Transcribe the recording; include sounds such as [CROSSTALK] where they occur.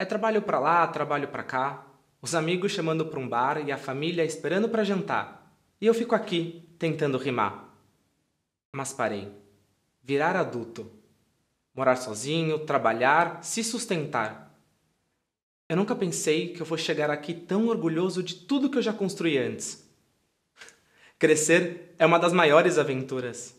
É trabalho para lá, trabalho para cá, os amigos chamando para um bar e a família esperando para jantar. E eu fico aqui, tentando rimar. Mas parei. Virar adulto. Morar sozinho, trabalhar, se sustentar. Eu nunca pensei que eu vou chegar aqui tão orgulhoso de tudo que eu já construí antes. [LAUGHS] Crescer é uma das maiores aventuras.